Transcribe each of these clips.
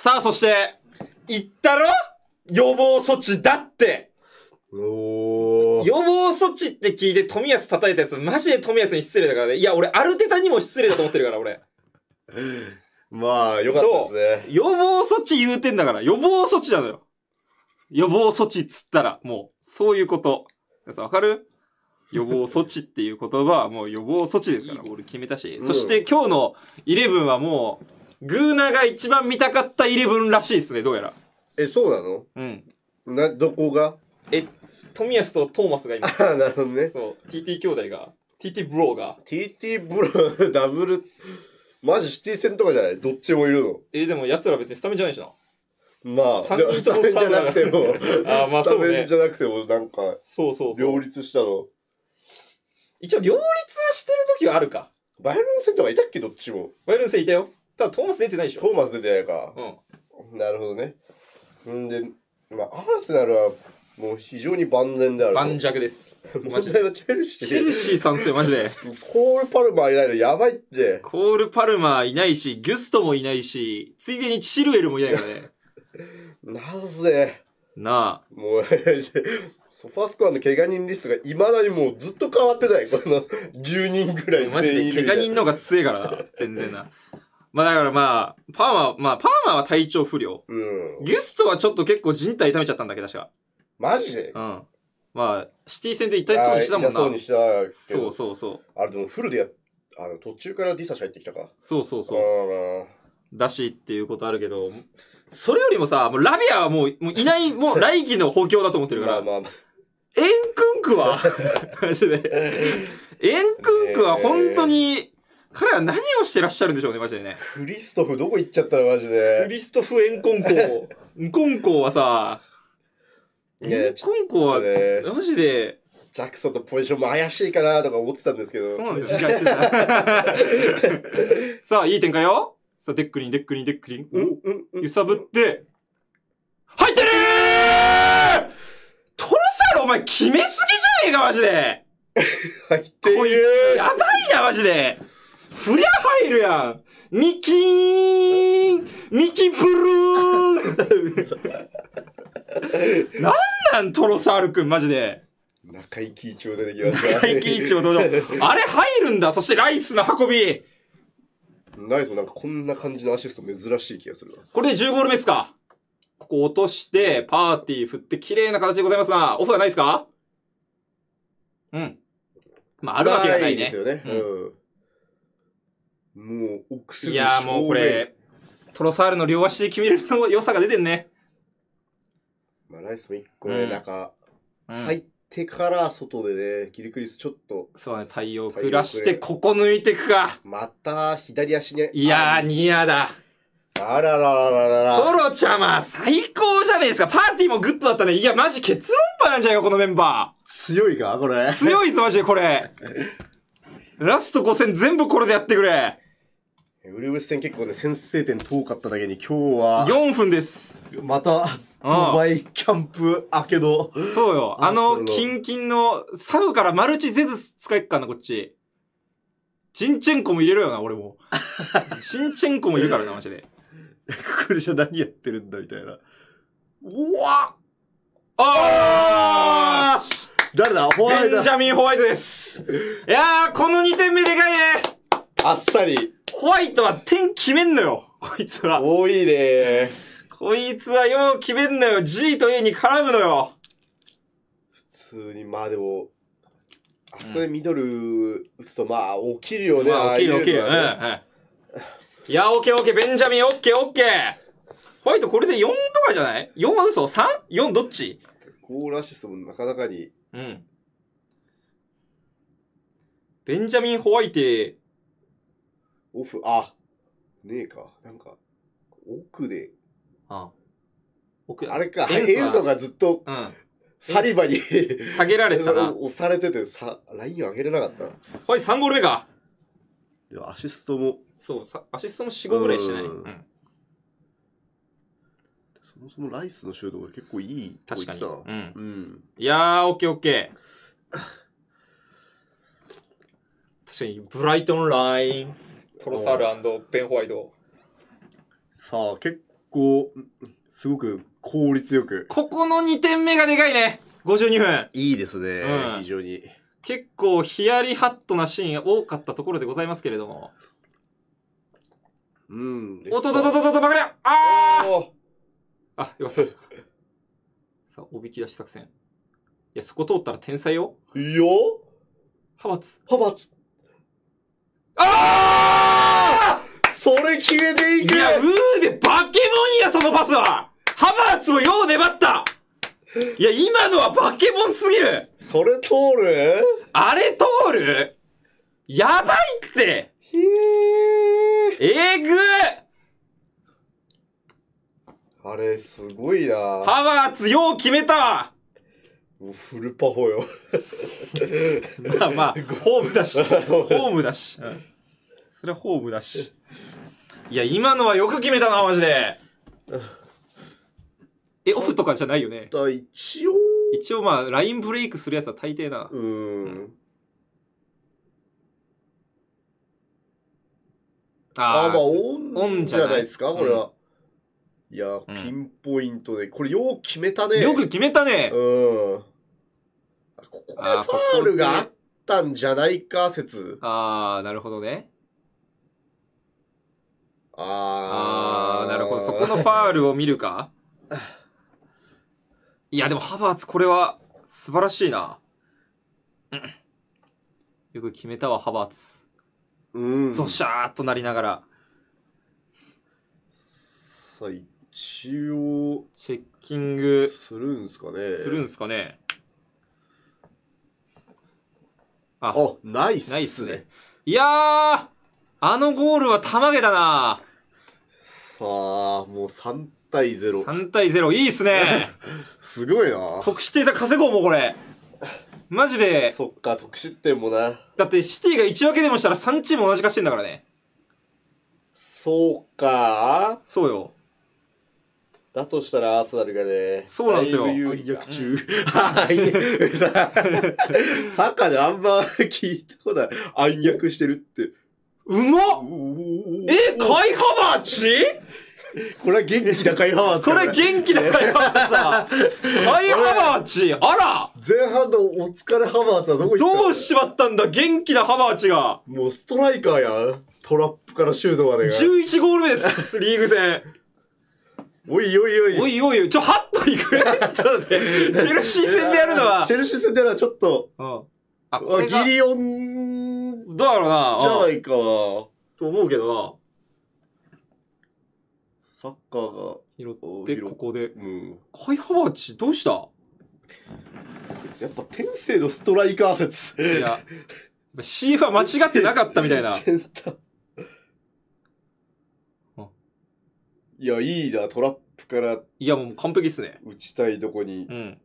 さあ、そして、言ったろ予防措置だってお予防措置って聞いて富安叩いたやつ、マジで富安に失礼だからね。いや、俺、アルテタにも失礼だと思ってるから、俺。まあ、よかったですね。予防措置言うてんだから、予防措置なのよ。予防措置っつったら、もう、そういうこと。わかる予防措置っていう言葉はもう予防措置ですから、俺 決めたし。そして今日のイレブンはもう、グーナが一番見たかったイレブンらしいですね、どうやら。え、そうなのうん。な、どこがえ、富安とトーマスがいあます。あ、なるほどね。そう、TT 兄弟が、TT ブローが。TT ブロ、ー、ダブル、マジシティ戦とかじゃないどっちもいるの。えでも奴ら別にスタメンじゃないしな。まあ、スタメンじゃなくても、あまあスタメンじ。ゃなくても、なんか、そうそうそう。両立したの。一応両立はしてる時はあるか。バイエルン戦とかいたっけどっちも。バイエルン戦いたよ。ただトーマス出てないでしょ。トーマス出てないか。うん。なるほどね。んで、まあ、アーセナルは、もう非常に万全である。万弱です。マジで。チェルシー。チェルシー参戦、マジで。コール・パルマーいないのやばいって。コール・パルマーいないし、ギュストもいないし、ついでにシルエルもいないからね。なぜ。なあ。もう、ソファスコアの怪我人リストがいまだにもうずっと変わってない。この10人ぐらい全員いるマジで怪我人の方が強いからな。全然な。まあだからまあ、パーマ、まあパーマは体調不良。うん。ギュストはちょっと結構人体痛めちゃったんだけど、確か。マジでうん。まあ、シティ戦で痛いそうにしたもんな。痛そうにしたけそうそうそう。あれでもフルでやあの途中からディサシ入ってきたか。そうそうそう。だしっていうことあるけど、それよりもさ、もうラビアはもうもういない、もう 来季の補強だと思ってるから、まあまあまあ。エンクンクは、マジで。エンクンクは本当に、彼は何をしてらっしゃるんでしょうね、マジでね。クリストフどこ行っちゃったの、マジで。クリストフ・エンコンコー。ンコンコウはさ、エンコンコウは、マジで、ジャクソンのポジションも怪しいかなとか思ってたんですけど。そうなんですよ、さあ、いい展開よ。さあ、デックリン、デックリン、デックリン。うん、う揺さぶって、入ってるートロサルお前決めすぎじゃねえか、マジで。入ってる。やばいな、マジで。フりゃ入るやんミキーンミキプルーンなんなんトロサールくん、マジで。中井貴一を出てきました。中井貴一をどうぞ。あれ入るんだそしてライスの運びイスもなんかこんな感じのアシスト珍しい気がするな。これで10ゴール目っすかここ落として、パーティー振って綺麗な形でございますが、オフはないですかうん。まあ、あるわけがないね。ですよね。うん、うんもう、奥すぐいやーもうこれ、トロサールの両足で決めるの良さが出てんね。まあ、ライスも一個ね、中、うん入ってから外でね、ギルクリスちょっと、そうね、太陽暮らして、ここ抜いてくか。また左足ね。いやー、ニアだ。あららららららトロちゃま、最高じゃねえですか。パーティーもグッドだったね。いや、マジ結論破なんじゃないか、このメンバー。強いかこれ強いぞ、マジでこれ。ラスト5戦全部これでやってくれ。ウルブス戦結構ね、先制点遠かっただけに今日は、4分ですまた、ドバイキャンプ明けど。そうよ。あの、キンキンの、サブからマルチゼズ使えっかな、こっち。チンチェンコも入れろよな、俺も。チ ンチェンコもいるからな、マジで。これじゃ何やってるんだ、みたいな。うわああ誰だホワイト。ベンジャミン・ホワイトです。いやー、この2点目でかいあっさり。ホワイトは点決めんのよ。こいつは。多いねこいつはよう決めんのよ。G と A に絡むのよ。普通に、まあでも、あそこでミドル打つと、まあ、起きるよね。まあ、起きる、起きる。うん、い。いや、オッケーオッケー、ベンジャミン、オッケーオッケー。ホワイトこれで4とかじゃない ?4 は嘘 ?3?4 どっちゴールアシストもなかなかに。うん。ベンジャミン・ホワイテオフ、あ、ねえか。なんか、奥で。あ奥あれか、塩素が塩素がずっと、うん。サリバに 下げられてた押されてて、さ、ライン上げれなかったはい、3ゴール目か。でもアシストも、そう、さアシストも4、5ぐらいしてない。うんそもそもライスのシュートが結構いい確かに。うん。うん。いやー、オッケーオッケー。確かに、ブライトンライン。トロサールベン・ホワイトさあ、結構、すごく効率よく。ここの2点目がでかいね。52分。いいですね、うん、非常に。結構ヒヤリハットなシーン多かったところでございますけれども。うん。おっとっとっとっとっと、ばかりあああ、よかった。さあ、おびき出し作戦。いや、そこ通ったら天才よ。いいよ派閥。派閥。ああそれ決めていくいや、うーで化け物や、そのパスはハマーツもよう粘ったいや、今のは化け物すぎるそれ通るあれ通るやばいってひえー、えぐあれ、すごいなハマーツよう決めたわフルパフォよ。まあまあ、ホームだし。ホームだし。それはホームだし。いや、今のはよく決めたな、マジで。え、オフとかじゃないよね。一応。一応まあ、ラインブレイクするやつは大抵な。うーん。ああ、まあ、オンじゃないですか、これは。いや、うんピンポイントで、これよう決めたね。よく決めたね。うん。ここであファールがあったんじゃないか説。あー、なるほどね。ああー、ーなるほどねああーなるほどそこのファールを見るか いや、でもハバーツ、これは素晴らしいな。よく決めたわ、ハバーツ。うん。ゾシャーっとなりながら。最一応、チェッキングするんすかね。するんすかね。あ、あないっすイないっすね。いやー、あのゴールはたまげなさあ、もう3対0。3対0、いいっすね。すごいな得失点差稼ごうもうこれ。マジで。そっか、得失点もな。だってシティが1分けでもしたら3チーム同じ勝ち点だからね。そうかそうよ。だとしたらアーセナルがね、そうなんですよ。有利逆中。サッカーであんま聞いたことない。暗躍してるって。うまっえ、カイハバーチこれは元気なカイハバーチ。これ元気なカイハバーチだ。カイハバーチあら前半のお疲れハバーチはどこ行ったどうしまったんだ元気なハバーチがもうストライカーやトラップからシュートまでが。11ゴール目ですリーグ戦。おいおいおい。おいおいおい。ちょ、ハッといく。ちょっと待って。チェルシー戦でやるのは。チェルシー戦でやるのはちょっと。うん。あ、これギリオン。だろうな。じゃないか。と思うけどな。サッカーが。拾って、ここで。うん。カイハバチ、どうしたやっぱ天性のストライカー説。いや。C は間違ってなかったみたいな。センター。いや、いいな、トラップからいや、もう完璧っすね。打ちたいとこにうん。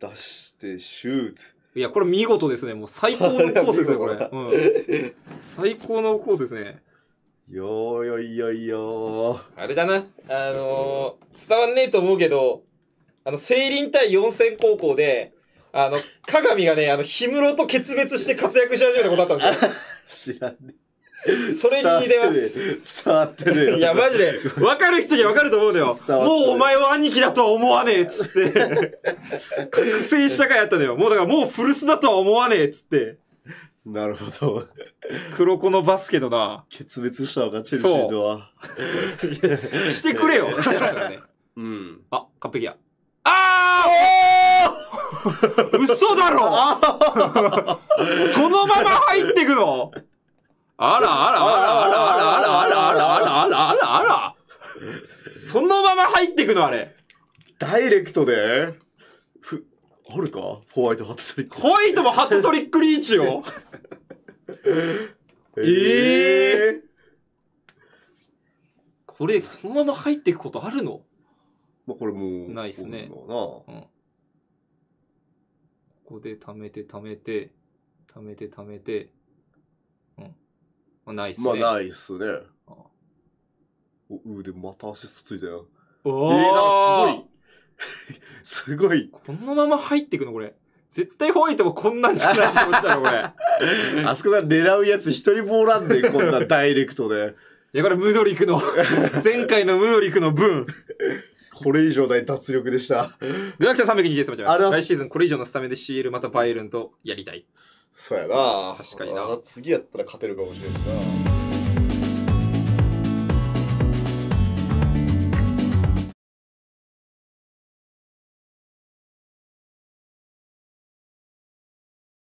出して、シュート。いや、これ見事ですね。もう最高のコースですね、これ。うん、最高のコースですね。いやーいやいやいやーあれだな。あのー伝わんねえと思うけど、あの、リ林対四千高校で、あの、鏡がね、あの、氷室と決別して活躍し始めたことあったんですよ。知らね それに似てます伝わってるよいやマジで分かる人に分かると思うのよもうお前は兄貴だとは思わねえっつって 覚醒したかやったのよもうだからもう古巣だとは思わねえっつってなるほど。黒子のバスケのな。決別したのか、チェルシーとは。してくれよね、うん。あ、完璧や。ああおー嘘だろそのまま入ってくのあらあらあらあらあらあらあらあらあらあらあらあらそのまま入ってくのあれダイレクトでふあるかホワイトハットトリックホワイトもハットトリックリーチよえー、えー、これそのまま入っていくことあるのまあこれもうないっすねな、うん、ここで貯めて貯めて貯めて貯めてまあ、ないっすね。まあ、ないっすね。ああおうでまたアシストついたよ。おぉえー、すごい すごいこのまま入ってくのこれ。絶対ホワイトもこんなんじゃないと思ったのこれ。あそこが狙うやつ一人ボーランで、こんな ダイレクトで。いや、これムドリクの、前回のムドリクの分。これ以上大脱力でした。ルアクさん320です。来シーズンこれ以上のスタメンで CL またバイエルンとやりたい。そうやな。確かにな。次やったら勝てるかもしれんな。